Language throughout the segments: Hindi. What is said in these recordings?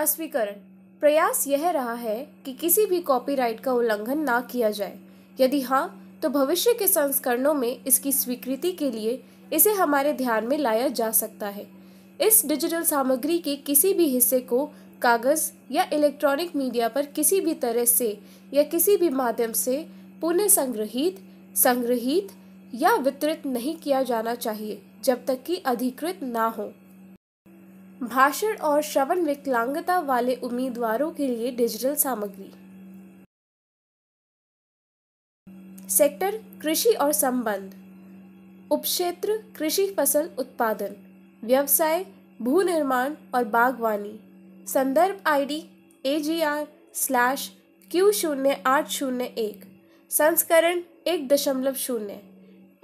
अस्वीकरण प्रयास यह रहा है कि किसी भी कॉपीराइट का उल्लंघन ना किया जाए यदि हाँ तो भविष्य के संस्करणों में इसकी स्वीकृति के लिए इसे हमारे ध्यान में लाया जा सकता है इस डिजिटल सामग्री के किसी भी हिस्से को कागज या इलेक्ट्रॉनिक मीडिया पर किसी भी तरह से या किसी भी माध्यम से पुनः संग्रहित संग्रहित या वितरित नहीं किया जाना चाहिए जब तक कि अधिकृत ना हो भाषण और श्रवण विकलांगता वाले उम्मीदवारों के लिए डिजिटल सामग्री सेक्टर कृषि और संबंध उपक्षेत्र कृषि फसल उत्पादन व्यवसाय भू निर्माण और बागवानी संदर्भ ID A G R slash Q शून्य आठ शून्य एक संस्करण एक दशमलव शून्य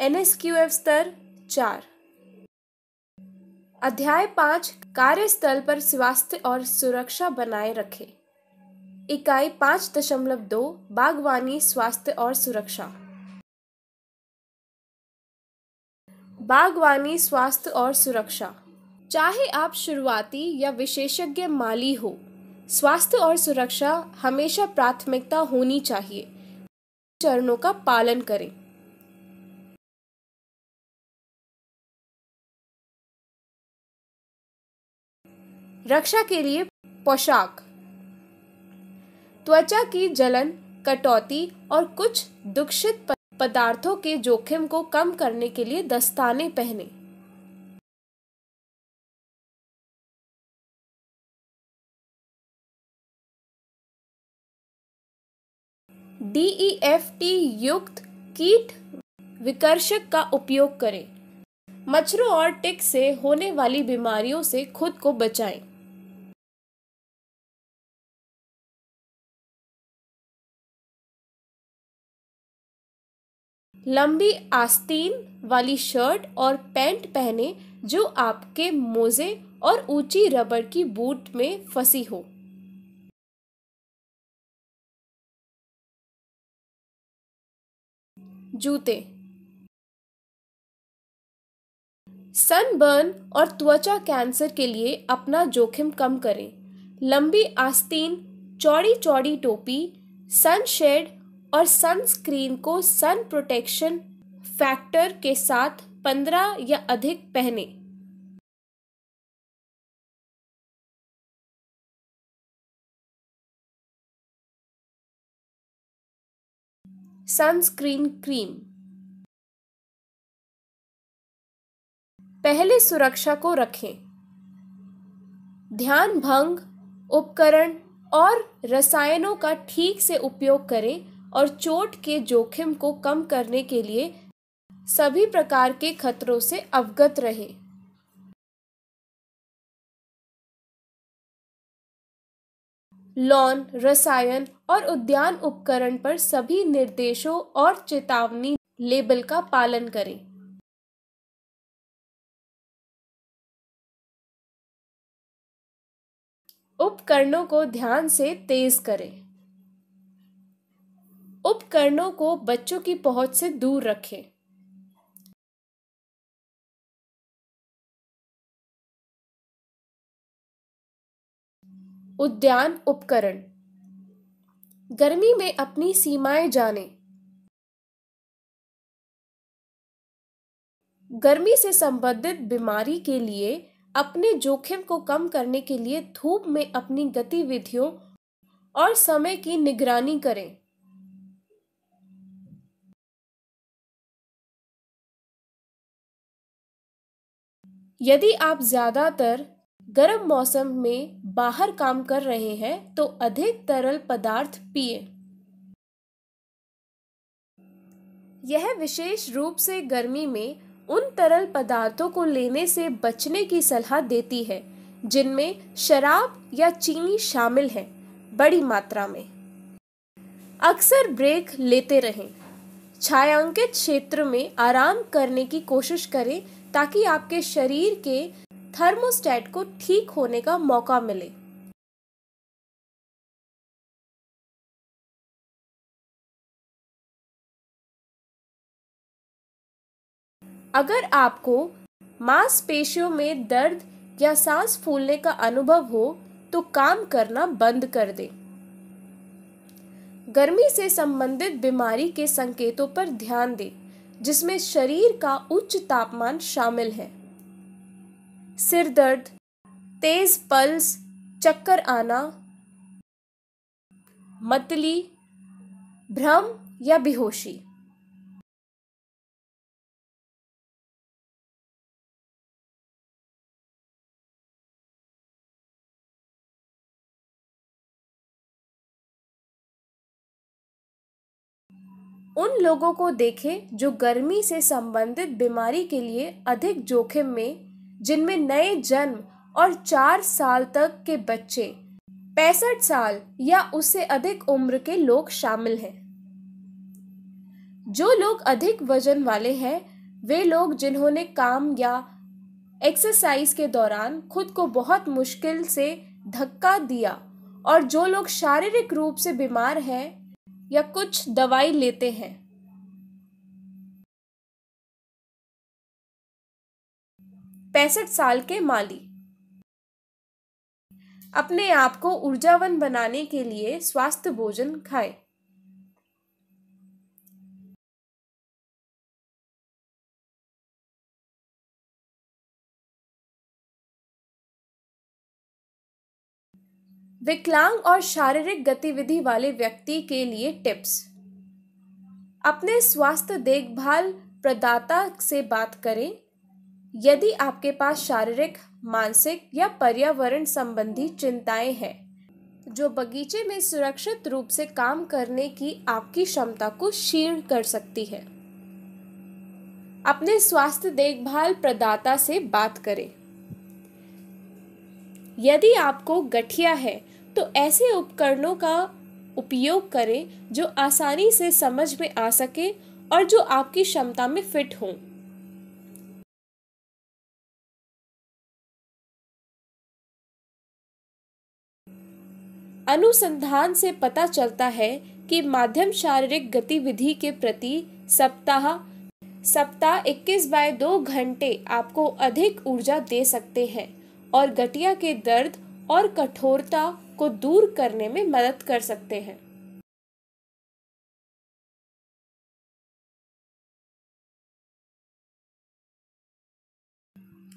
एन एस क्यू एफ स्तर चार अध्याय पाँच कार्यस्थल पर स्वास्थ्य और सुरक्षा बनाए रखें इकाई पाँच दशमलव दो बागवानी स्वास्थ्य और सुरक्षा बागवानी स्वास्थ्य और सुरक्षा चाहे आप शुरुआती या विशेषज्ञ माली हो स्वास्थ्य और सुरक्षा हमेशा प्राथमिकता होनी चाहिए चरणों का पालन करें रक्षा के लिए पोशाक त्वचा की जलन कटौती और कुछ दुखित पदार्थों के जोखिम को कम करने के लिए दस्ताने पहने डीईएफटी e युक्त कीट विकर्षक का उपयोग करें मच्छरों और टिक से होने वाली बीमारियों से खुद को बचाएं। लंबी आस्तीन वाली शर्ट और पैंट पहने जो आपके मोजे और ऊंची रबड़ की बूट में फंसी हो जूते सनबर्न और त्वचा कैंसर के लिए अपना जोखिम कम करें लंबी आस्तीन चौड़ी चौड़ी टोपी सनशेड और सनस्क्रीन को सन प्रोटेक्शन फैक्टर के साथ पंद्रह या अधिक पहने सनस्क्रीन क्रीम पहले सुरक्षा को रखें ध्यान भंग उपकरण और रसायनों का ठीक से उपयोग करें और चोट के जोखिम को कम करने के लिए सभी प्रकार के खतरों से अवगत रहे लॉन रसायन और उद्यान उपकरण पर सभी निर्देशों और चेतावनी लेबल का पालन करें उपकरणों को ध्यान से तेज करें उपकरणों को बच्चों की पहुंच से दूर रखें उद्यान उपकरण गर्मी में अपनी सीमाएं जानें गर्मी से संबंधित बीमारी के लिए अपने जोखिम को कम करने के लिए धूप में अपनी गतिविधियों और समय की निगरानी करें यदि आप ज़्यादातर गर्म मौसम में बाहर काम कर रहे हैं तो अधिक तरल पदार्थ पिए यह विशेष रूप से गर्मी में उन तरल पदार्थों को लेने से बचने की सलाह देती है जिनमें शराब या चीनी शामिल है बड़ी मात्रा में अक्सर ब्रेक लेते रहें छायांकित क्षेत्र में आराम करने की कोशिश करें ताकि आपके शरीर के थर्मोस्टेट को ठीक होने का मौका मिले अगर आपको मांसपेशियों में दर्द या सांस फूलने का अनुभव हो तो काम करना बंद कर दें गर्मी से संबंधित बीमारी के संकेतों पर ध्यान दें जिसमें शरीर का उच्च तापमान शामिल है सिर दर्द तेज पल्स चक्कर आना मतली भ्रम या बेहोशी उन लोगों को देखें जो गर्मी से संबंधित बीमारी के लिए अधिक जोखिम में जिनमें नए जन्म और चार साल तक के बच्चे पैंसठ साल या उससे अधिक उम्र के लोग शामिल हैं जो लोग अधिक वजन वाले हैं वे लोग जिन्होंने काम या एक्सरसाइज के दौरान खुद को बहुत मुश्किल से धक्का दिया और जो लोग शारीरिक रूप से बीमार हैं या कुछ दवाई लेते हैं पैंसठ साल के माली अपने आप को ऊर्जावन बनाने के लिए स्वास्थ्य भोजन खाएं विकलांग और शारीरिक गतिविधि वाले व्यक्ति के लिए टिप्स अपने स्वास्थ्य देखभाल प्रदाता से बात करें यदि आपके पास शारीरिक मानसिक या पर्यावरण संबंधी चिंताएं हैं जो बगीचे में सुरक्षित रूप से काम करने की आपकी क्षमता को क्षीण कर सकती है अपने स्वास्थ्य देखभाल प्रदाता से बात करें यदि आपको गठिया है तो ऐसे उपकरणों का उपयोग करें जो आसानी से समझ में आ सके और जो आपकी क्षमता में फिट हों अनुसंधान से पता चलता है कि माध्यम शारीरिक गतिविधि के प्रति सप्ताह सप्ताह 21 बाय 2 घंटे आपको अधिक ऊर्जा दे सकते हैं और गठिया के दर्द और कठोरता को दूर करने में मदद कर सकते हैं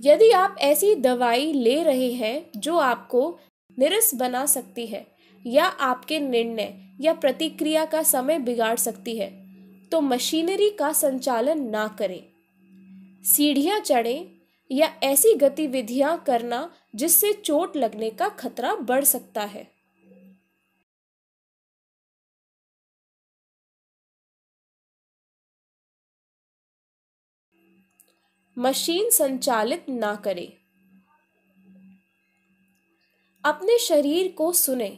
यदि आप ऐसी दवाई ले रहे हैं जो आपको निरस बना सकती है या आपके निर्णय या प्रतिक्रिया का समय बिगाड़ सकती है तो मशीनरी का संचालन ना करें सीढ़ियाँ चढ़ें या ऐसी गतिविधियाँ करना जिससे चोट लगने का खतरा बढ़ सकता है मशीन संचालित ना करें अपने शरीर को सुने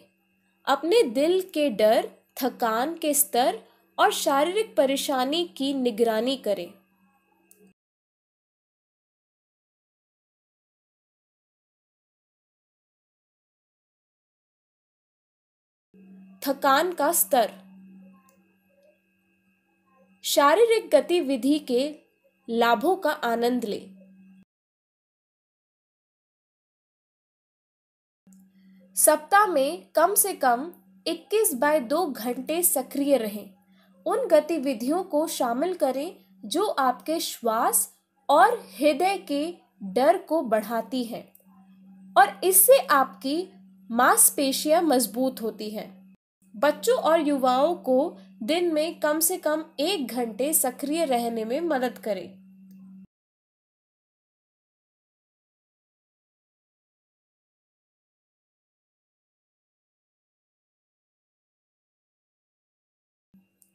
अपने दिल के डर थकान के स्तर और शारीरिक परेशानी की निगरानी करें थकान का स्तर शारीरिक गतिविधि के लाभों का आनंद लें सप्ताह में कम से कम 21 बाय 2 घंटे सक्रिय रहें उन गतिविधियों को शामिल करें जो आपके श्वास और हृदय के डर को बढ़ाती है और इससे आपकी मांसपेशियां मजबूत होती हैं बच्चों और युवाओं को दिन में कम से कम एक घंटे सक्रिय रहने में मदद करें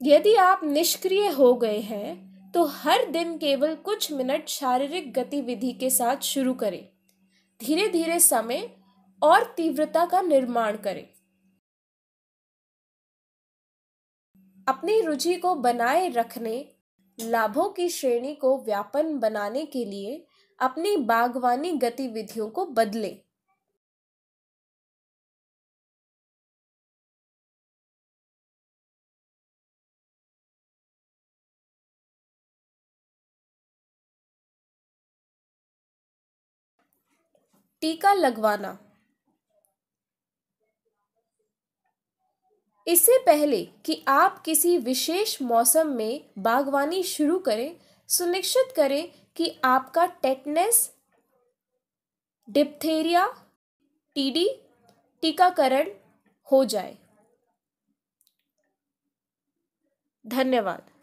यदि आप निष्क्रिय हो गए हैं तो हर दिन केवल कुछ मिनट शारीरिक गतिविधि के साथ शुरू करें धीरे धीरे समय और तीव्रता का निर्माण करें अपनी रुचि को बनाए रखने लाभों की श्रेणी को व्यापन बनाने के लिए अपनी बागवानी गतिविधियों को बदलें टीका लगवाना इससे पहले कि आप किसी विशेष मौसम में बागवानी शुरू करें सुनिश्चित करें कि आपका टेटनेस डिप्थेरिया टीडी टीकाकरण हो जाए धन्यवाद